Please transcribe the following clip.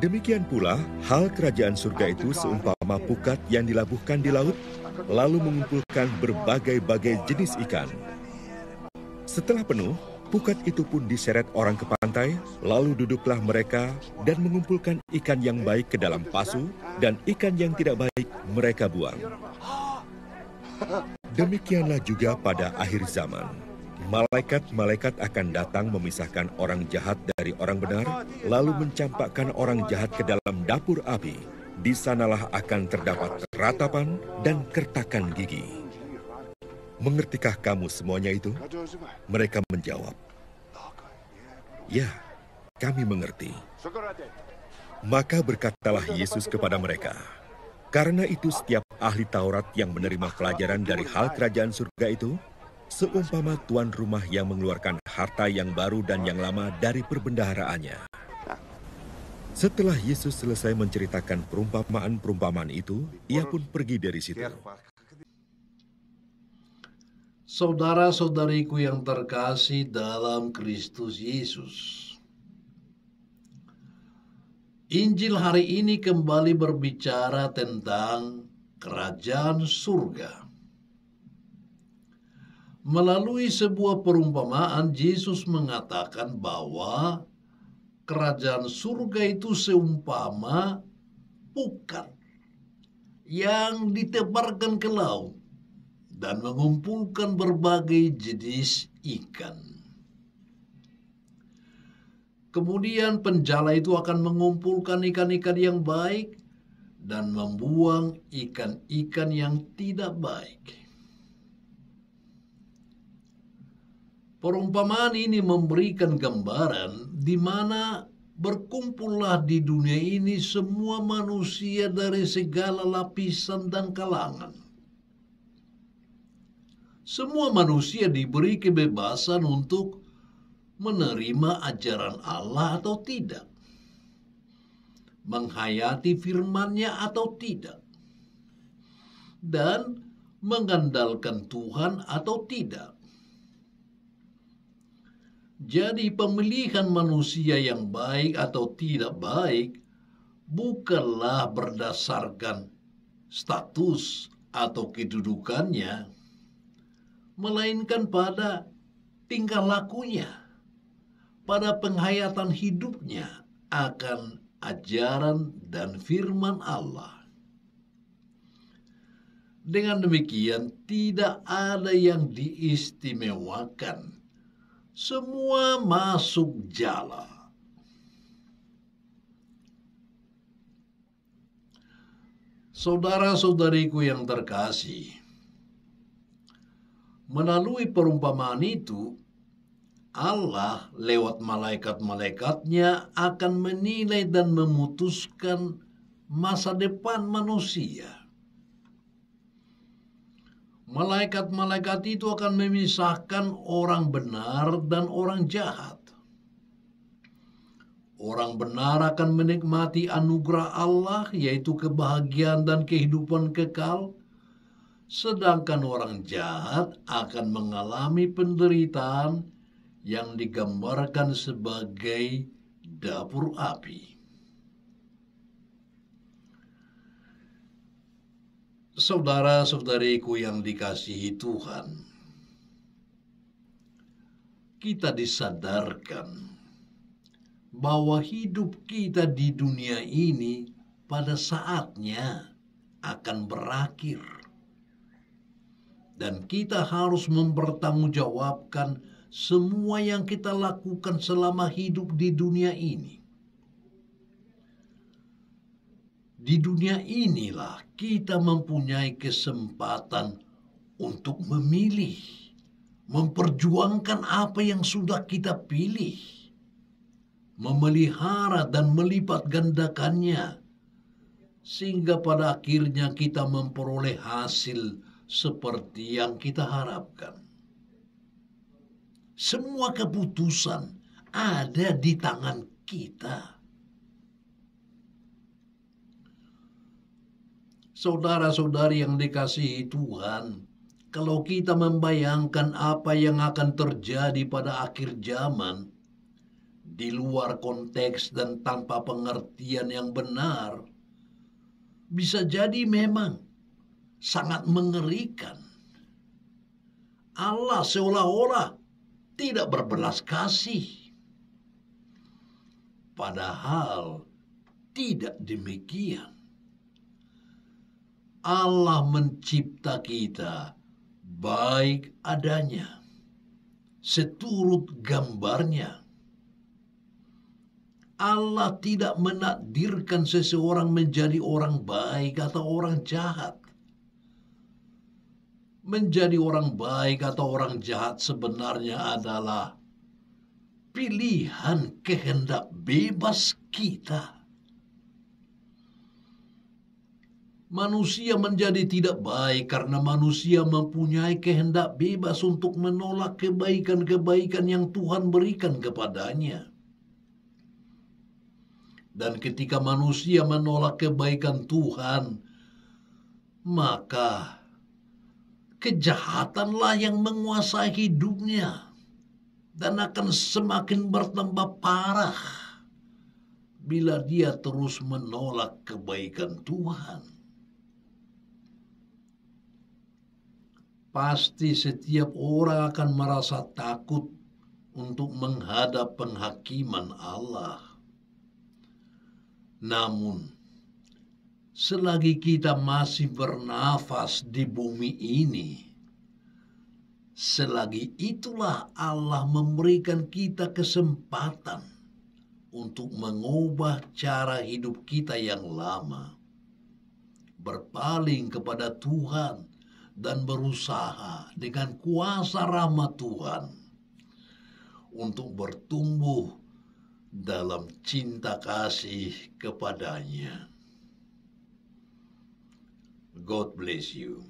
Demikian pula, hal kerajaan surga itu seumpama pukat yang dilabuhkan di laut, lalu mengumpulkan berbagai-bagai jenis ikan. Setelah penuh, pukat itu pun diseret orang ke pantai, lalu duduklah mereka dan mengumpulkan ikan yang baik ke dalam pasu, dan ikan yang tidak baik mereka buang. Demikianlah juga pada akhir zaman. Malaikat-malaikat akan datang memisahkan orang jahat dari orang benar, lalu mencampakkan orang jahat ke dalam dapur api. Di sanalah akan terdapat ratapan dan kertakan gigi. Mengertikah kamu semuanya itu? Mereka menjawab, Ya, kami mengerti. Maka berkatalah Yesus kepada mereka, Karena itu setiap ahli Taurat yang menerima pelajaran dari hal kerajaan surga itu, seumpama tuan rumah yang mengeluarkan harta yang baru dan yang lama dari perbendaharaannya. Setelah Yesus selesai menceritakan perumpamaan-perumpamaan itu, ia pun pergi dari situ. Saudara-saudariku yang terkasih dalam Kristus Yesus. Injil hari ini kembali berbicara tentang kerajaan surga. Melalui sebuah perumpamaan, Yesus mengatakan bahwa kerajaan surga itu seumpama pukat yang ditebarkan ke laut dan mengumpulkan berbagai jenis ikan. Kemudian penjala itu akan mengumpulkan ikan-ikan yang baik dan membuang ikan-ikan yang tidak baik. Perumpamaan ini memberikan gambaran di mana berkumpullah di dunia ini semua manusia dari segala lapisan dan kalangan. Semua manusia diberi kebebasan untuk menerima ajaran Allah atau tidak, menghayati firman-Nya atau tidak, dan mengandalkan Tuhan atau tidak jadi pemilihan manusia yang baik atau tidak baik bukanlah berdasarkan status atau kedudukannya, melainkan pada tingkah lakunya, pada penghayatan hidupnya akan ajaran dan firman Allah. Dengan demikian, tidak ada yang diistimewakan semua masuk jala. Saudara-saudariku yang terkasih, melalui perumpamaan itu, Allah lewat malaikat-malaikatnya akan menilai dan memutuskan masa depan manusia. Malaikat-malaikat itu akan memisahkan orang benar dan orang jahat. Orang benar akan menikmati anugerah Allah, yaitu kebahagiaan dan kehidupan kekal, sedangkan orang jahat akan mengalami penderitaan yang digambarkan sebagai dapur api. Saudara-saudariku yang dikasihi Tuhan, kita disadarkan bahwa hidup kita di dunia ini pada saatnya akan berakhir. Dan kita harus mempertanggungjawabkan semua yang kita lakukan selama hidup di dunia ini. Di dunia inilah kita mempunyai kesempatan untuk memilih, memperjuangkan apa yang sudah kita pilih, memelihara dan melipat gandakannya, sehingga pada akhirnya kita memperoleh hasil seperti yang kita harapkan. Semua keputusan ada di tangan kita Saudara-saudari yang dikasihi Tuhan, kalau kita membayangkan apa yang akan terjadi pada akhir zaman, di luar konteks dan tanpa pengertian yang benar, bisa jadi memang sangat mengerikan. Allah seolah-olah tidak berbelas kasih. Padahal tidak demikian. Allah mencipta kita baik adanya, seturut gambarnya. Allah tidak menakdirkan seseorang menjadi orang baik atau orang jahat. Menjadi orang baik atau orang jahat sebenarnya adalah pilihan kehendak bebas kita. manusia menjadi tidak baik karena manusia mempunyai kehendak bebas untuk menolak kebaikan-kebaikan yang Tuhan berikan kepadanya. Dan ketika manusia menolak kebaikan Tuhan, maka kejahatanlah yang menguasai hidupnya dan akan semakin bertambah parah bila dia terus menolak kebaikan Tuhan. pasti setiap orang akan merasa takut untuk menghadap penghakiman Allah. Namun, selagi kita masih bernafas di bumi ini, selagi itulah Allah memberikan kita kesempatan untuk mengubah cara hidup kita yang lama, berpaling kepada Tuhan dan berusaha dengan kuasa rahmat Tuhan untuk bertumbuh dalam cinta kasih kepadanya. God bless you.